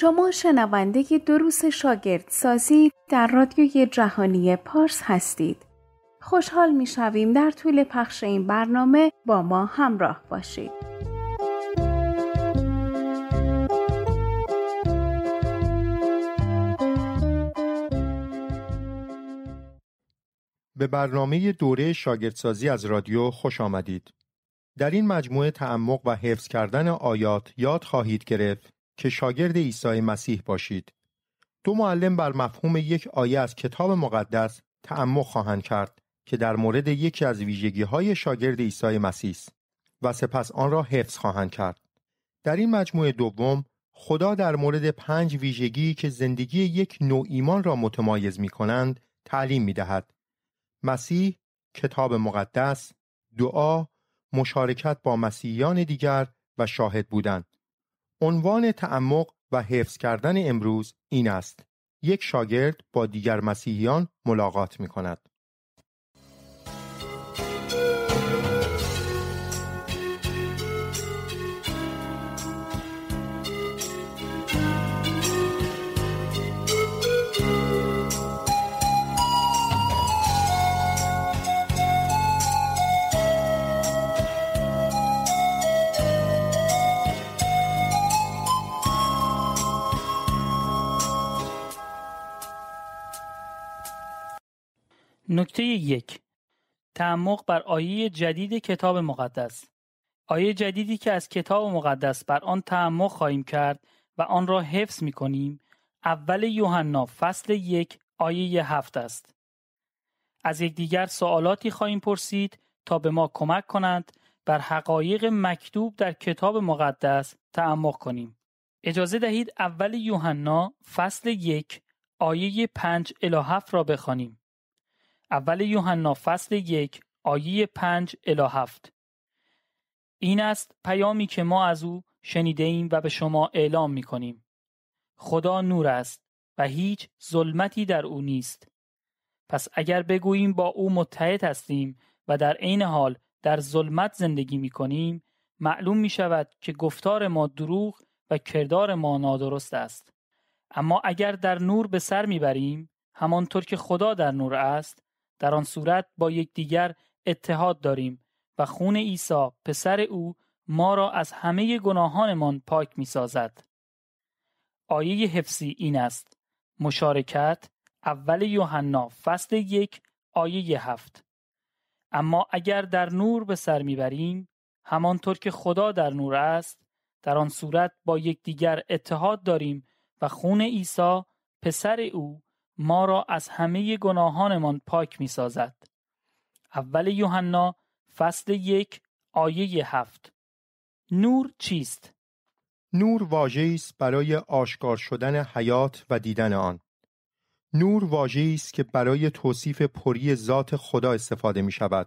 شما شنونده دروس شاگرد سازی در رادیوی جهانی پارس هستید. خوشحال می شویم در طول پخش این برنامه با ما همراه باشید. به برنامه دوره شاگردسازی از رادیو خوش آمدید. در این مجموعه تعمق و حفظ کردن آیات یاد خواهید گرفت که شاگرد عیسی مسیح باشید دو معلم بر مفهوم یک آیه از کتاب مقدس تعمق خواهند کرد که در مورد یکی از ویژگی های شاگرد عیسی مسیح است و سپس آن را حفظ خواهند کرد در این مجموعه دوم خدا در مورد پنج ویژگی که زندگی یک نوع ایمان را متمایز می کنند تعلیم می دهد. مسیح، کتاب مقدس، دعا، مشارکت با مسیحیان دیگر و شاهد بودن. عنوان تعمق و حفظ کردن امروز این است یک شاگرد با دیگر مسیحیان ملاقات می کند نکته یک تعمق بر آیه جدید کتاب مقدس آیه جدیدی که از کتاب مقدس بر آن تعمق خواهیم کرد و آن را حفظ می کنیم اول یوحنا فصل یک آیه هفت است از یک دیگر سوالاتی خواهیم پرسید تا به ما کمک کنند بر حقایق مکتوب در کتاب مقدس تعمق کنیم اجازه دهید اول یوحنا فصل یک آیه 5 الی را بخوانیم اول یوحنا فصل یک آیه پنج الی هفت این است پیامی که ما از او شنیده ایم و به شما اعلام می کنیم. خدا نور است و هیچ ظلمتی در او نیست. پس اگر بگوییم با او متحد هستیم و در عین حال در ظلمت زندگی می کنیم معلوم می شود که گفتار ما دروغ و کردار ما نادرست است. اما اگر در نور به سر میبریم همانطور که خدا در نور است در آن صورت با یکدیگر اتحاد داریم و خون عیسی پسر او ما را از همه گناهانمان پاک می سازد. آیه حفظی این است مشارکت اول یوحنا فصل یک آیه هفت اما اگر در نور به سر میبریم همانطور که خدا در نور است در آن صورت با یکدیگر اتحاد داریم و خون عیسی پسر او ما را از همه گناهانمان پاک می سازد. اول یوحنا فصل یک آیه هفت نور چیست؟ نور واجه است برای آشکار شدن حیات و دیدن آن. نور واجه است که برای توصیف پری ذات خدا استفاده می شود.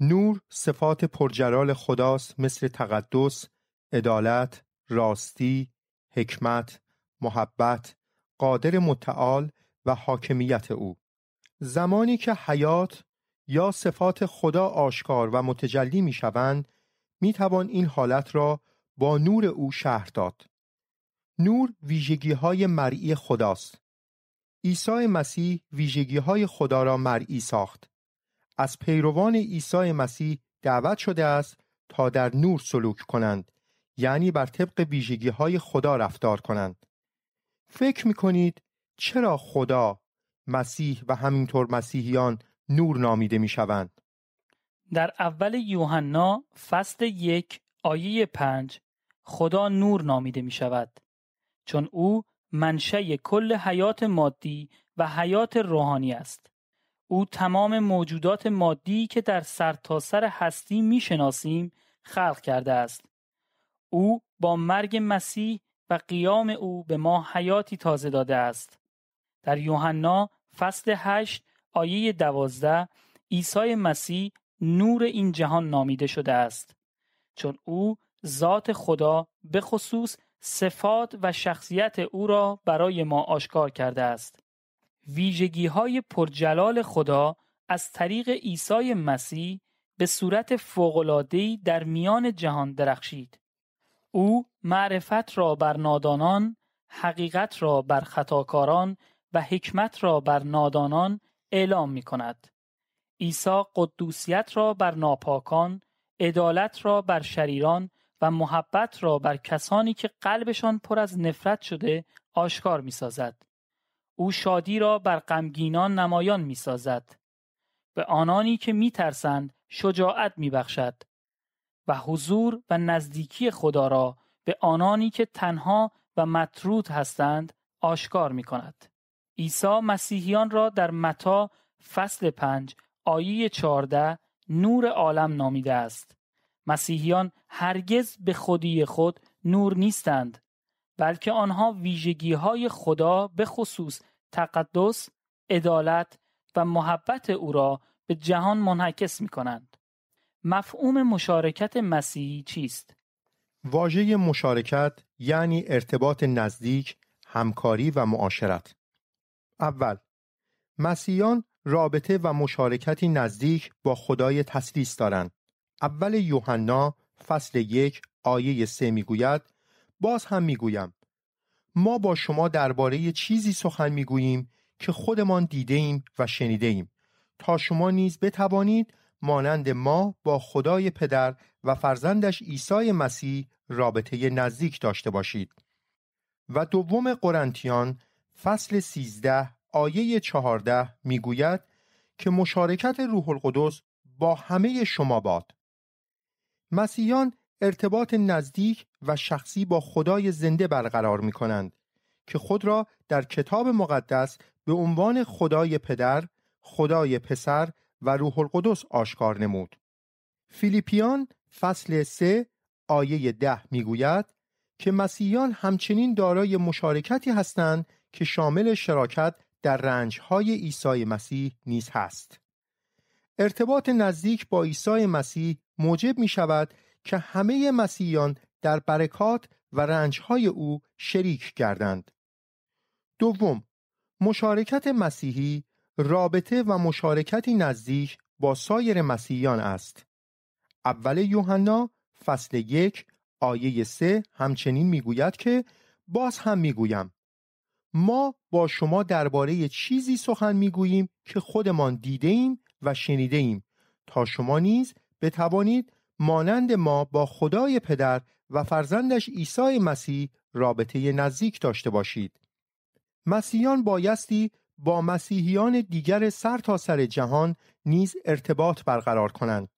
نور صفات پرجلال خداست مثل تقدس، عدالت، راستی، حکمت، محبت، قادر متعال و حاکمیت او زمانی که حیات یا صفات خدا آشکار و متجلی می شوند می توان این حالت را با نور او شهر داد نور ویژگی های مرئی خداست عیسی مسیح ویژگی های خدا را مرئی ساخت از پیروان عیسی مسیح دعوت شده است تا در نور سلوک کنند یعنی بر طبق ویژگی های خدا رفتار کنند فکر کنید چرا خدا مسیح و همینطور مسیحیان نور نامیده میشوند در اول یوحنا فصل یک آیه پنج خدا نور نامیده می شود چون او منشه کل حیات مادی و حیات روحانی است او تمام موجودات مادی که در سرتاسر سر هستی می خلق کرده است او با مرگ مسیح و قیام او به ما حیاتی تازه داده است. در یوحنا فصل 8 آیه 12 عیسی مسیح نور این جهان نامیده شده است چون او ذات خدا به خصوص صفات و شخصیت او را برای ما آشکار کرده است ویژگی های پرجلال خدا از طریق عیسی مسیح به صورت فوق‌العاده‌ای در میان جهان درخشید او معرفت را بر نادانان، حقیقت را بر خطاکاران و حکمت را بر نادانان اعلام می کند. عیسی قدوسیت را بر ناپاکان، عدالت را بر شریران و محبت را بر کسانی که قلبشان پر از نفرت شده آشکار می سازد. او شادی را بر غمگینان نمایان می سازد. به آنانی که می ترسند شجاعت می بخشد. و حضور و نزدیکی خدا را به آنانی که تنها و مطرود هستند آشکار می کند. ایسا مسیحیان را در متا فصل پنج آیه چارده نور عالم نامیده است. مسیحیان هرگز به خودی خود نور نیستند بلکه آنها ویژگی های خدا به خصوص تقدس، عدالت و محبت او را به جهان منعکس می کنند. مفهوم مشارکت مسیحی چیست؟ واژه مشارکت یعنی ارتباط نزدیک، همکاری و معاشرت. اول، مسیحیان رابطه و مشارکتی نزدیک با خدای تسلیس دارند. اول یوحنا فصل یک آیه سه میگوید باز هم میگویم ما با شما درباره چیزی سخن میگوییم که خودمان دیده ایم و شنیده ایم تا شما نیز بتوانید مانند ما با خدای پدر و فرزندش عیسی مسیح رابطه نزدیک داشته باشید و دوم قرنتیان فصل 13 آیه 14 میگوید که مشارکت روح القدس با همه شما باد مسیحیان ارتباط نزدیک و شخصی با خدای زنده برقرار می کنند که خود را در کتاب مقدس به عنوان خدای پدر، خدای پسر و روح القدس آشکار نمود. فیلیپیان فصل 3 آیه 10 میگوید که مسیحیان همچنین دارای مشارکتی هستند که شامل شراکت در رنجهای عیسی مسیح نیز هست. ارتباط نزدیک با عیسی مسیح موجب می شود که همه مسیحیان در برکات و رنجهای او شریک گردند. دوم، مشارکت مسیحی رابطه و مشارکتی نزدیک با سایر مسیحیان است. اول یوحنا فصل یک آیه سه همچنین میگوید که باز هم میگویم ما با شما درباره چیزی سخن میگوییم که خودمان دیده ایم و شنیده ایم تا شما نیز بتوانید مانند ما با خدای پدر و فرزندش عیسی مسیح رابطه نزدیک داشته باشید. مسیحیان بایستی با مسیحیان دیگر سرتاسر سر جهان نیز ارتباط برقرار کنند.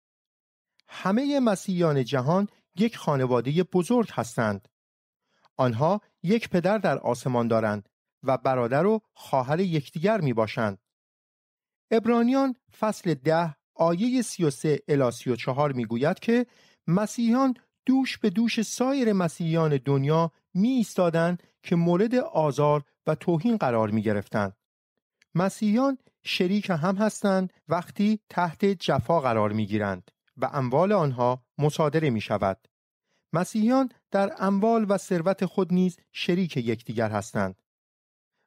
همه مسیحیان جهان یک خانواده بزرگ هستند. آنها یک پدر در آسمان دارند و برادر و خواهر یکدیگر می باشند. ابرانیان فصل ده آیه 33 الی 34 میگوید که مسیحیان دوش به دوش سایر مسیحیان دنیا می ایستادند که مورد آزار و توهین قرار می گرفتند. مسیحیان شریک هم هستند وقتی تحت جفا قرار می گیرند و اموال آنها مصادره می شود. مسیحیان در اموال و ثروت خود نیز شریک یکدیگر هستند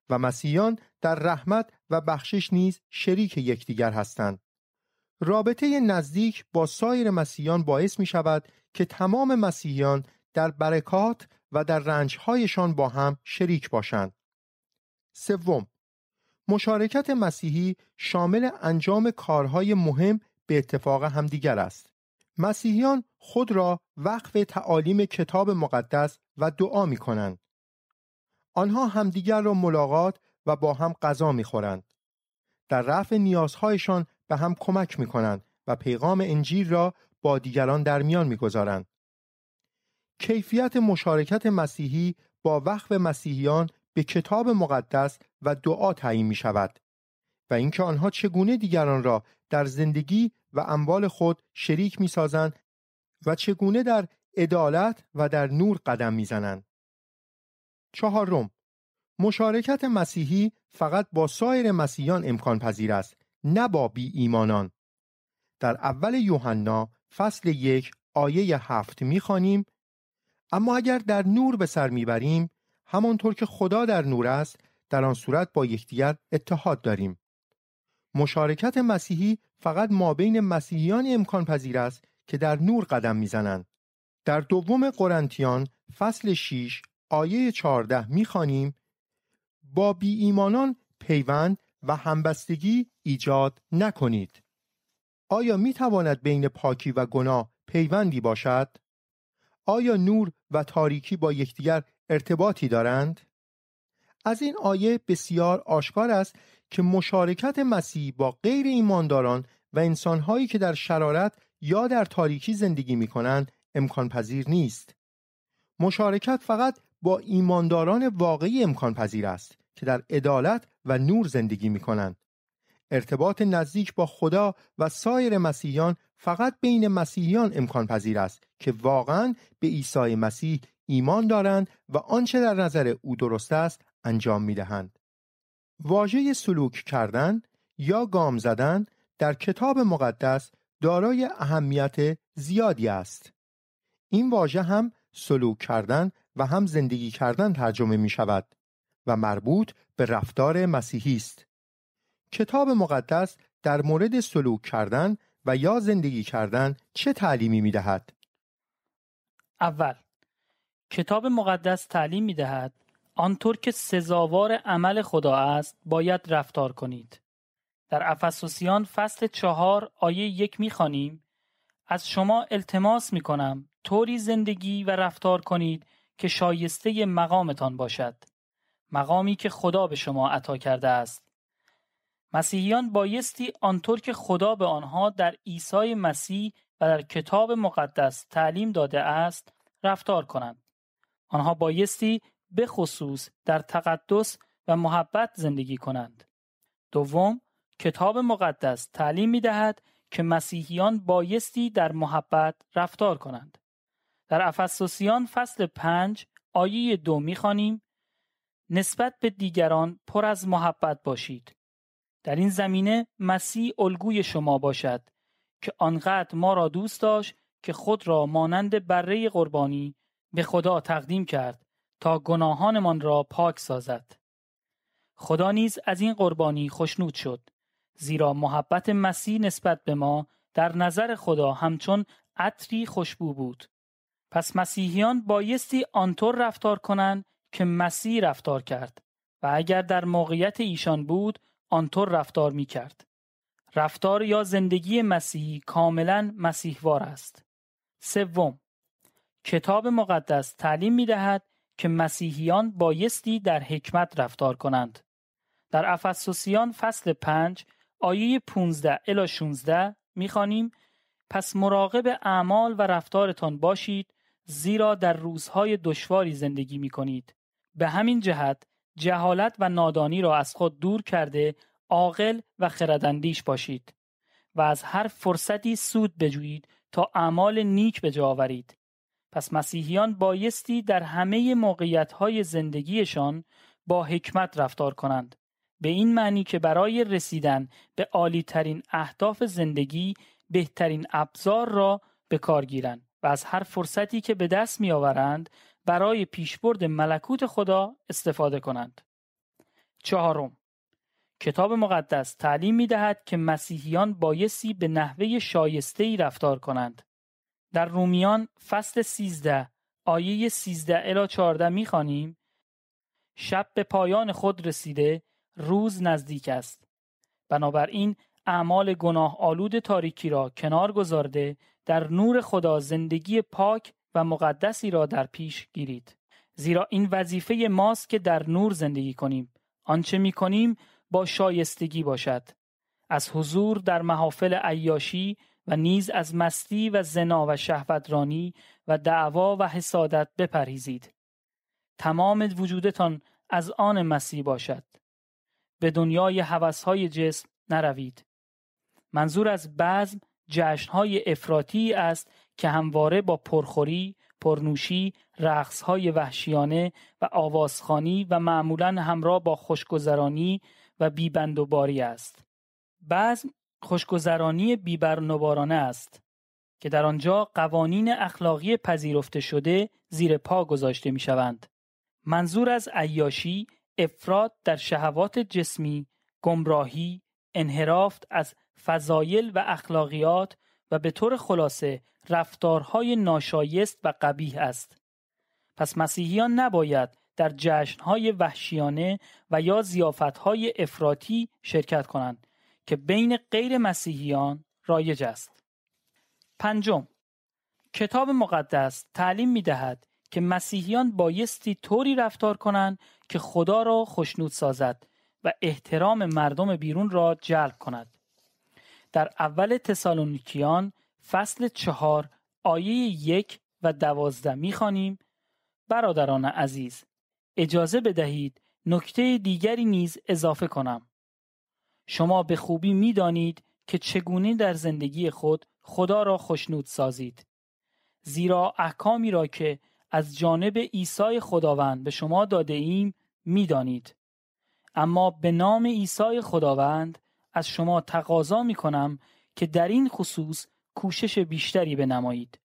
و مسیحیان در رحمت و بخشش نیز شریک یکدیگر هستند. رابطه نزدیک با سایر مسیحیان باعث می شود که تمام مسیحیان در برکات و در رنجهایشان با هم شریک باشند. سوم مشارکت مسیحی شامل انجام کارهای مهم به اتفاق همدیگر است. مسیحیان خود را وقف تعالیم کتاب مقدس و دعا می کنند. آنها همدیگر را ملاقات و با هم غذا می خورند. در رفع نیازهایشان به هم کمک می کنند و پیغام انجیل را با دیگران در میان می گذارند. کیفیت مشارکت مسیحی با وقف مسیحیان به کتاب مقدس و دعا تعیین می شود و اینکه آنها چگونه دیگران را در زندگی و اموال خود شریک می سازند و چگونه در عدالت و در نور قدم میزنند. چهارم مشارکت مسیحی فقط با سایر مسیحیان امکان پذیر است نه با بی ایمانان. در اول یوحنا فصل یک آیه هفت خانیم اما اگر در نور به سر بریم همانطور که خدا در نور است در آن صورت با یکدیگر اتحاد داریم مشارکت مسیحی فقط ما بین مسیحیان امکان پذیر است که در نور قدم میزنند در دوم قرنتیان فصل 6 آیه 14 میخوانیم با بی ایمانان پیوند و همبستگی ایجاد نکنید آیا می تواند بین پاکی و گناه پیوندی باشد؟ آیا نور و تاریکی با یکدیگر ارتباطی دارند؟ از این آیه بسیار آشکار است که مشارکت مسیح با غیر ایمانداران و انسانهایی که در شرارت یا در تاریکی زندگی می کنند امکان پذیر نیست. مشارکت فقط با ایمانداران واقعی امکان پذیر است که در عدالت و نور زندگی می کنند. ارتباط نزدیک با خدا و سایر مسیحیان فقط بین مسیحیان امکان پذیر است که واقعا به عیسی مسیح ایمان دارند و آنچه در نظر او درست است انجام می دهند. واژه سلوک کردن یا گام زدن در کتاب مقدس دارای اهمیت زیادی است. این واژه هم سلوک کردن و هم زندگی کردن ترجمه می شود و مربوط به رفتار مسیحی است. کتاب مقدس در مورد سلوک کردن و یا زندگی کردن چه تعلیمی می دهد؟ اول کتاب مقدس تعلیم می دهد آنطور که سزاوار عمل خدا است باید رفتار کنید. در افسوسیان فصل چهار آیه یک میخوانیم از شما التماس میکنم طوری زندگی و رفتار کنید که شایسته مقامتان باشد. مقامی که خدا به شما عطا کرده است. مسیحیان بایستی آنطور که خدا به آنها در عیسی مسیح و در کتاب مقدس تعلیم داده است رفتار کنند. آنها بایستی به خصوص در تقدس و محبت زندگی کنند. دوم، کتاب مقدس تعلیم می دهد که مسیحیان بایستی در محبت رفتار کنند. در افسوسیان فصل پنج آیه دو می نسبت به دیگران پر از محبت باشید. در این زمینه مسیح الگوی شما باشد که آنقدر ما را دوست داشت که خود را مانند بره قربانی به خدا تقدیم کرد تا گناهانمان را پاک سازد خدا نیز از این قربانی خشنود شد زیرا محبت مسیح نسبت به ما در نظر خدا همچون عطری خوشبو بود پس مسیحیان بایستی آنطور رفتار کنند که مسیح رفتار کرد و اگر در موقعیت ایشان بود آنطور رفتار می کرد. رفتار یا زندگی مسیحی کاملا مسیحوار است. سوم کتاب مقدس تعلیم می دهد که مسیحیان بایستی در حکمت رفتار کنند. در افسوسیان فصل 5 آیه 15 الی 16 میخوانیم پس مراقب اعمال و رفتارتان باشید زیرا در روزهای دشواری زندگی می کنید. به همین جهت جهالت و نادانی را از خود دور کرده عاقل و خرداندیش باشید و از هر فرصتی سود بجویید تا اعمال نیک به جا آورید پس مسیحیان بایستی در همه های زندگیشان با حکمت رفتار کنند به این معنی که برای رسیدن به عالی اهداف زندگی بهترین ابزار را به کار گیرند و از هر فرصتی که به دست میآورند برای پیشبرد ملکوت خدا استفاده کنند. چهارم کتاب مقدس تعلیم می دهد که مسیحیان بایستی به نحوه شایسته ای رفتار کنند. در رومیان فصل سیزده آیه 13 الی 14 میخوانیم شب به پایان خود رسیده روز نزدیک است بنابراین اعمال گناه آلود تاریکی را کنار گذارده در نور خدا زندگی پاک و مقدسی را در پیش گیرید زیرا این وظیفه ماست که در نور زندگی کنیم آنچه می کنیم با شایستگی باشد از حضور در محافل عیاشی و نیز از مستی و زنا و شهوترانی و دعوا و حسادت بپرهیزید تمام وجودتان از آن مسیح باشد به دنیای هوسهای جسم نروید منظور از بزم جشنهای افراتی است که همواره با پرخوری، پرنوشی، رقصهای وحشیانه و آوازخانی و معمولا همراه با خوشگذرانی و بیبند و باری است. بزم خوشگذرانی بیبرنبارانه است که در آنجا قوانین اخلاقی پذیرفته شده زیر پا گذاشته می شوند. منظور از عیاشی افراد در شهوات جسمی، گمراهی، انحرافت از فضایل و اخلاقیات و به طور خلاصه رفتارهای ناشایست و قبیه است. پس مسیحیان نباید در جشنهای وحشیانه و یا زیافتهای افراتی شرکت کنند که بین غیر مسیحیان رایج است. پنجم کتاب مقدس تعلیم می دهد که مسیحیان بایستی طوری رفتار کنند که خدا را خشنود سازد و احترام مردم بیرون را جلب کند. در اول تسالونیکیان فصل چهار آیه یک و دوازده می خانیم برادران عزیز اجازه بدهید نکته دیگری نیز اضافه کنم شما به خوبی میدانید که چگونه در زندگی خود خدا را خشنود سازید زیرا احکامی را که از جانب ایسای خداوند به شما داده ایم میدانید اما به نام ایسای خداوند از شما تقاضا می کنم که در این خصوص کوشش بیشتری بنمایید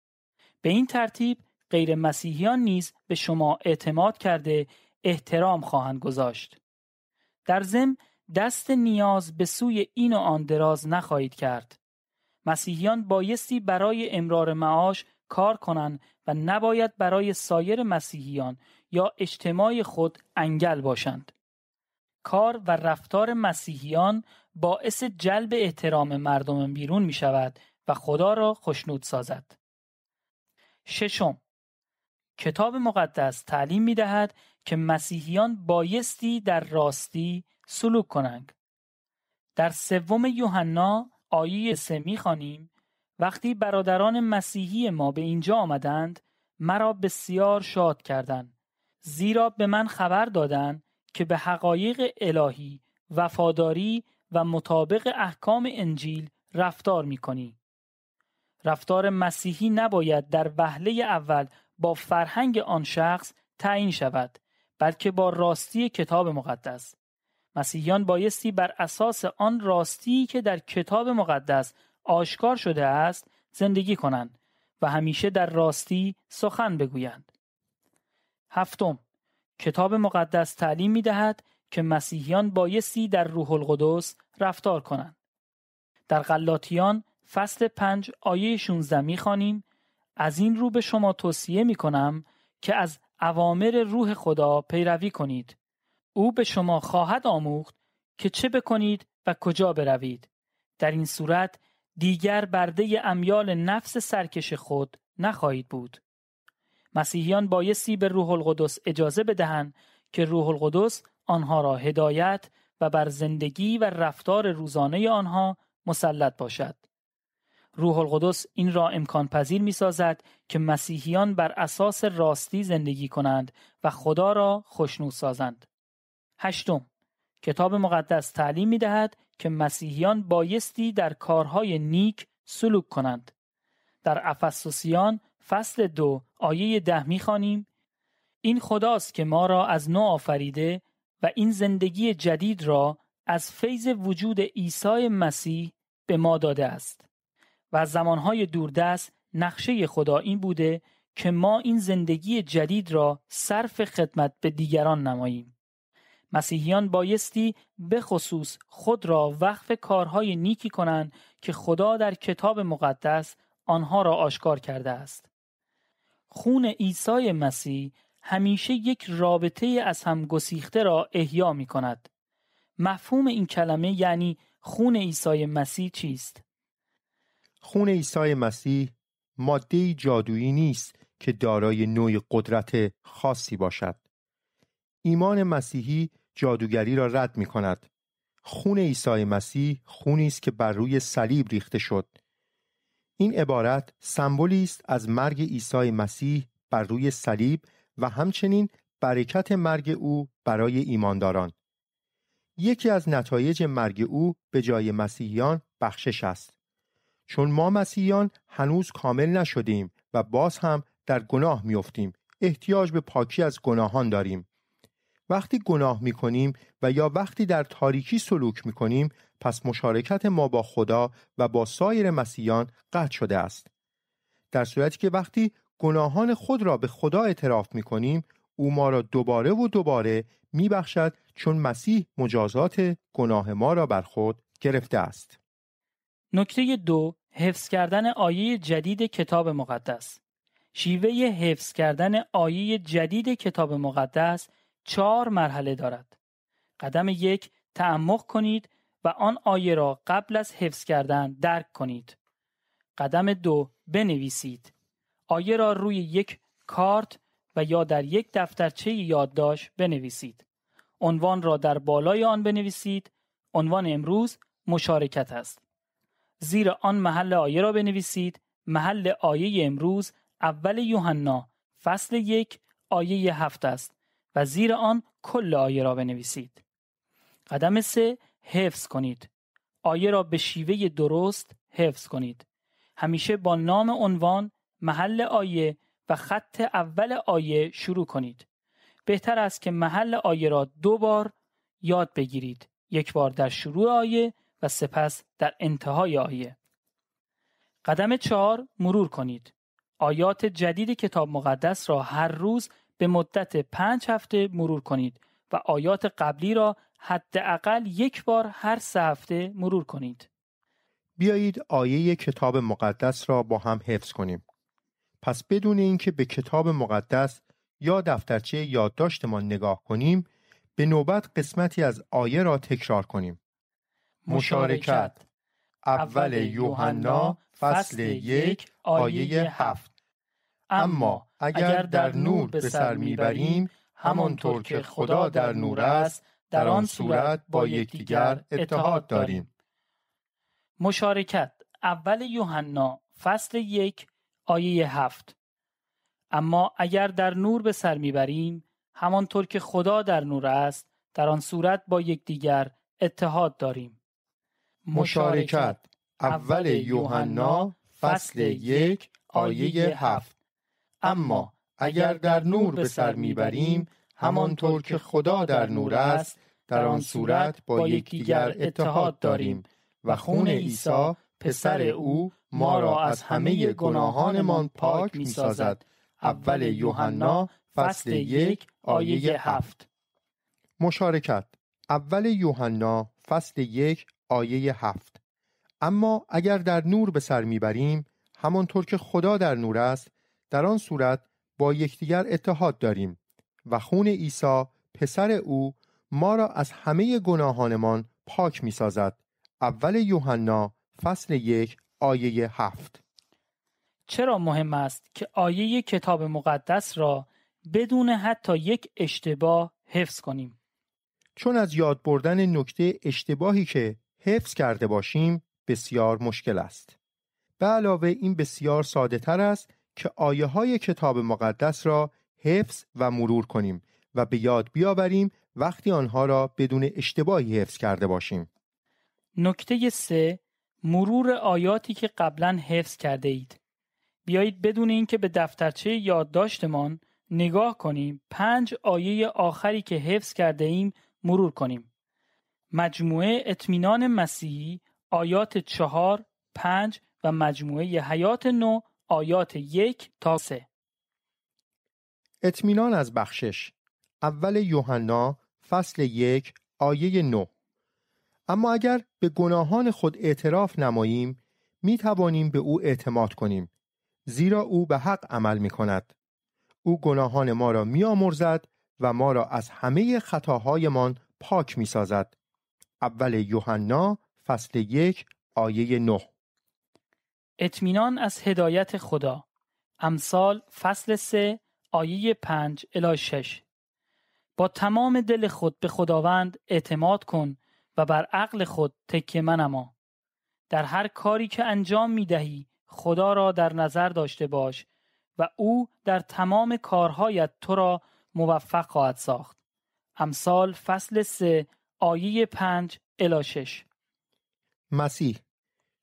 به این ترتیب غیر مسیحیان نیز به شما اعتماد کرده احترام خواهند گذاشت در زم دست نیاز به سوی این و آن دراز نخواهید کرد مسیحیان بایستی برای امرار معاش کار کنند و نباید برای سایر مسیحیان یا اجتماع خود انگل باشند کار و رفتار مسیحیان باعث جلب احترام مردم بیرون می شود و خدا را خشنود سازد. ششم کتاب مقدس تعلیم می دهد که مسیحیان بایستی در راستی، سلوک کنند. در سوم یوحنا آیه سه میخوانیم وقتی برادران مسیحی ما به اینجا آمدند مرا بسیار شاد کردند زیرا به من خبر دادند که به حقایق الهی وفاداری و مطابق احکام انجیل رفتار میکنی رفتار مسیحی نباید در وهله اول با فرهنگ آن شخص تعیین شود بلکه با راستی کتاب مقدس مسیحیان بایستی بر اساس آن راستی که در کتاب مقدس آشکار شده است زندگی کنند و همیشه در راستی سخن بگویند. هفتم کتاب مقدس تعلیم می دهد که مسیحیان بایستی در روح القدس رفتار کنند. در غلاطیان فصل 5 آیه 16 می خانیم از این رو به شما توصیه می کنم که از اوامر روح خدا پیروی کنید او به شما خواهد آموخت که چه بکنید و کجا بروید در این صورت دیگر برده امیال نفس سرکش خود نخواهید بود مسیحیان بایستی به روح القدس اجازه بدهند که روح القدس آنها را هدایت و بر زندگی و رفتار روزانه آنها مسلط باشد روح القدس این را امکان پذیر می سازد که مسیحیان بر اساس راستی زندگی کنند و خدا را خشنود سازند هشتم کتاب مقدس تعلیم می دهد که مسیحیان بایستی در کارهای نیک سلوک کنند. در افسوسیان فصل دو آیه ده می خانیم این خداست که ما را از نو آفریده و این زندگی جدید را از فیض وجود عیسی مسیح به ما داده است و از زمانهای دوردست نقشه خدا این بوده که ما این زندگی جدید را صرف خدمت به دیگران نماییم مسیحیان بایستی به خصوص خود را وقف کارهای نیکی کنند که خدا در کتاب مقدس آنها را آشکار کرده است. خون عیسی مسیح همیشه یک رابطه از هم گسیخته را احیا می کند. مفهوم این کلمه یعنی خون عیسی مسیح چیست؟ خون عیسی مسیح ماده جادویی نیست که دارای نوع قدرت خاصی باشد. ایمان مسیحی جادوگری را رد می کند. خون عیسی مسیح خونی است که بر روی صلیب ریخته شد. این عبارت سمبولی است از مرگ عیسی مسیح بر روی صلیب و همچنین برکت مرگ او برای ایمانداران. یکی از نتایج مرگ او به جای مسیحیان بخشش است. چون ما مسیحیان هنوز کامل نشدیم و باز هم در گناه میافتیم. احتیاج به پاکی از گناهان داریم. وقتی گناه می کنیم و یا وقتی در تاریکی سلوک می کنیم پس مشارکت ما با خدا و با سایر مسیحیان قطع شده است. در صورتی که وقتی گناهان خود را به خدا اعتراف می کنیم او ما را دوباره و دوباره می بخشد چون مسیح مجازات گناه ما را بر خود گرفته است. نکته دو حفظ کردن آیه جدید کتاب مقدس شیوه حفظ کردن آیه جدید کتاب مقدس چهار مرحله دارد. قدم یک تعمق کنید و آن آیه را قبل از حفظ کردن درک کنید. قدم دو بنویسید. آیه را روی یک کارت و یا در یک دفترچه یادداشت بنویسید. عنوان را در بالای آن بنویسید. عنوان امروز مشارکت است. زیر آن محل آیه را بنویسید. محل آیه امروز اول یوحنا فصل یک آیه هفت است و زیر آن کل آیه را بنویسید. قدم سه حفظ کنید. آیه را به شیوه درست حفظ کنید. همیشه با نام عنوان، محل آیه و خط اول آیه شروع کنید. بهتر است که محل آیه را دو بار یاد بگیرید. یک بار در شروع آیه و سپس در انتهای آیه. قدم چهار مرور کنید. آیات جدید کتاب مقدس را هر روز به مدت پنج هفته مرور کنید و آیات قبلی را حداقل یک بار هر سه هفته مرور کنید. بیایید آیه کتاب مقدس را با هم حفظ کنیم. پس بدون اینکه به کتاب مقدس یا دفترچه یادداشتمان نگاه کنیم، به نوبت قسمتی از آیه را تکرار کنیم. مشارکت اول یوحنا فصل یک آیه هفت اما اگر در نور به سر میبریم همانطور که خدا در نور است در آن صورت با یکدیگر اتحاد داریم مشارکت اول یوحنا فصل یک آیه هفت اما اگر در نور به سر میبریم همانطور که خدا در نور است در آن صورت با یکدیگر اتحاد داریم مشارکت اول یوحنا فصل یک آیه هفت اما اگر در نور به سر میبریم همانطور که خدا در نور است در آن صورت با یکدیگر اتحاد داریم و خون عیسی پسر او ما را از همه گناهانمان پاک می سازد. اول یوحنا فصل یک آیه هفت مشارکت اول یوحنا فصل یک آیه هفت اما اگر در نور به سر میبریم همانطور که خدا در نور است در آن صورت با یکدیگر اتحاد داریم و خون عیسی پسر او ما را از همه گناهانمان پاک می سازد. اول یوحنا فصل یک آیه هفت چرا مهم است که آیه کتاب مقدس را بدون حتی یک اشتباه حفظ کنیم؟ چون از یاد بردن نکته اشتباهی که حفظ کرده باشیم بسیار مشکل است. به علاوه این بسیار ساده تر است که آیه های کتاب مقدس را حفظ و مرور کنیم و به یاد بیاوریم وقتی آنها را بدون اشتباهی حفظ کرده باشیم. نکته سه مرور آیاتی که قبلا حفظ کرده اید. بیایید بدون اینکه به دفترچه یادداشتمان نگاه کنیم پنج آیه آخری که حفظ کرده ایم مرور کنیم. مجموعه اطمینان مسیحی آیات چهار، پنج و مجموعه حیات نو آیات یک تا سه اطمینان از بخشش اول یوحنا فصل یک آیه نو اما اگر به گناهان خود اعتراف نماییم می توانیم به او اعتماد کنیم زیرا او به حق عمل می کند او گناهان ما را می آمرزد و ما را از همه خطاهایمان پاک می سازد اول یوحنا فصل یک آیه نه اطمینان از هدایت خدا امثال فصل 3 آیه 5 الی 6 با تمام دل خود به خداوند اعتماد کن و بر عقل خود تکیه منما در هر کاری که انجام می دهی خدا را در نظر داشته باش و او در تمام کارهایت تو را موفق خواهد ساخت امثال فصل 3 آیه 5 الی 6 مسیح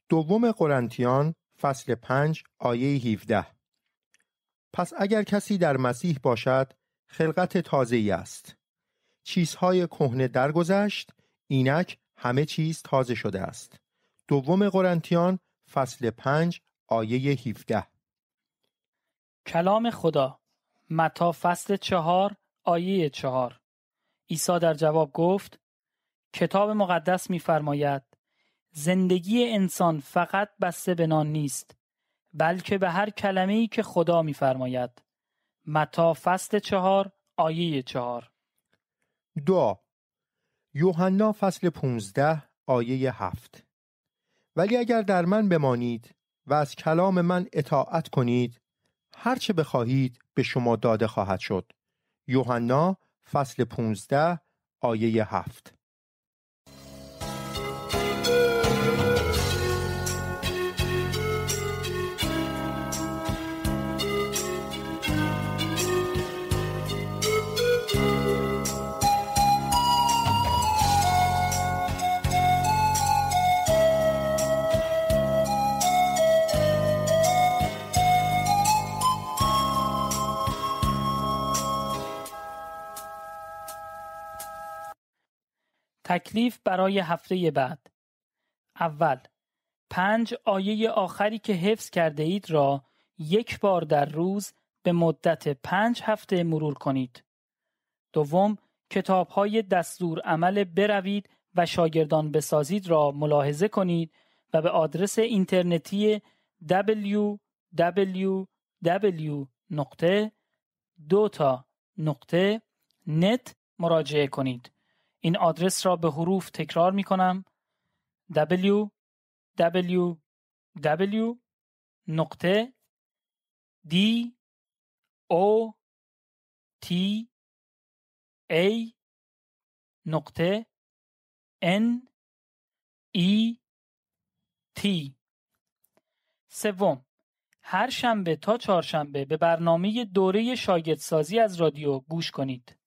دوم قرنتیان فصل 5 آیه 17 پس اگر کسی در مسیح باشد خلقت تازه‌ای است چیزهای کهنه درگذشت اینک همه چیز تازه شده است دوم قرنتیان فصل 5 آیه 17 کلام خدا متا فصل چهار آیه چهار عیسی در جواب گفت کتاب مقدس می‌فرماید زندگی انسان فقط بسته به نان نیست بلکه به هر کلمه ای که خدا میفرماید متا فصل چهار آیه چهار دعا یوحنا فصل 15 آیه هفت ولی اگر در من بمانید و از کلام من اطاعت کنید هر چه بخواهید به شما داده خواهد شد یوحنا فصل 15 آیه هفت تکلیف برای هفته بعد اول پنج آیه آخری که حفظ کرده اید را یک بار در روز به مدت پنج هفته مرور کنید. دوم کتاب های دستور عمل بروید و شاگردان بسازید را ملاحظه کنید و به آدرس اینترنتی www دوتا نقطه نت مراجعه کنید. این آدرس را به حروف تکرار می کنم w d o t a نقطه n e t سوم هر شنبه تا چهارشنبه به برنامه دوره شاگردسازی از رادیو گوش کنید.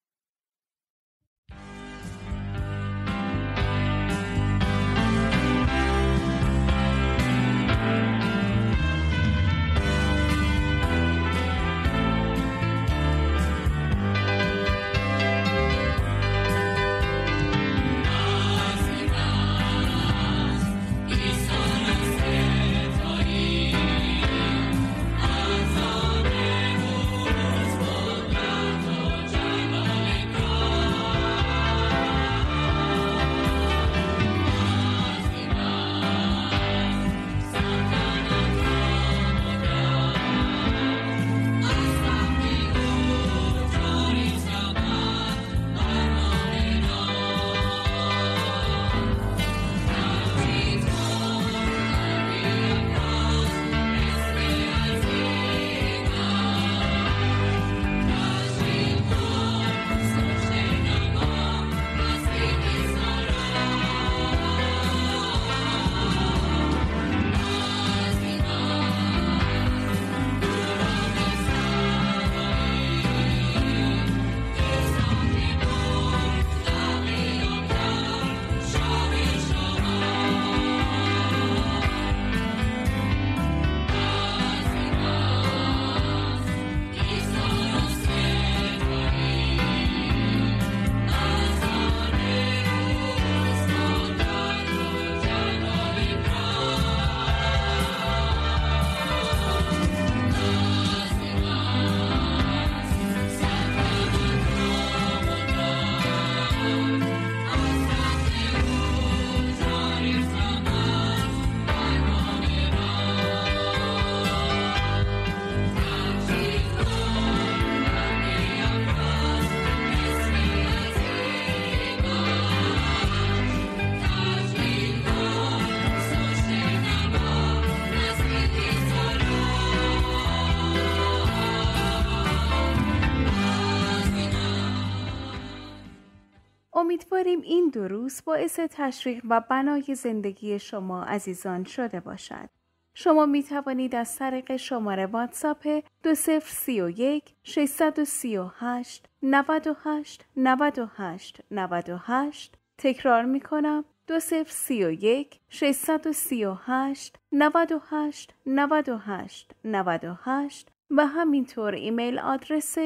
دو روز باعث تشویق و بنای زندگی شما عزیزان شده باشد. شما می توانید از طریق شماره واتساپ 2031 638 98 98 98 تکرار می کنم 2031 638 98 98 98 و همینطور ایمیل آدرس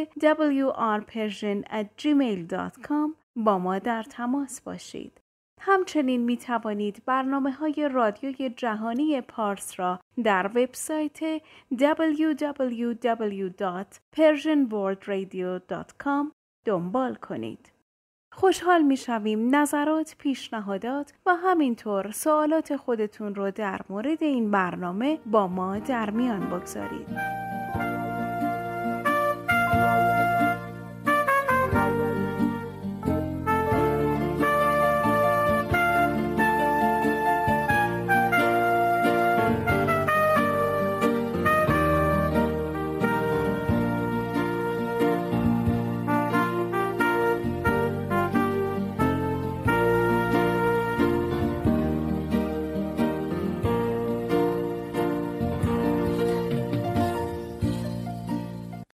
gmail.com. با ما در تماس باشید. همچنین می توانید برنامه های رادیوی جهانی پارس را در وبسایت www.persianworldradio.com دنبال کنید. خوشحال می شویم نظرات، پیشنهادات و همینطور سوالات خودتون رو در مورد این برنامه با ما در میان بگذارید.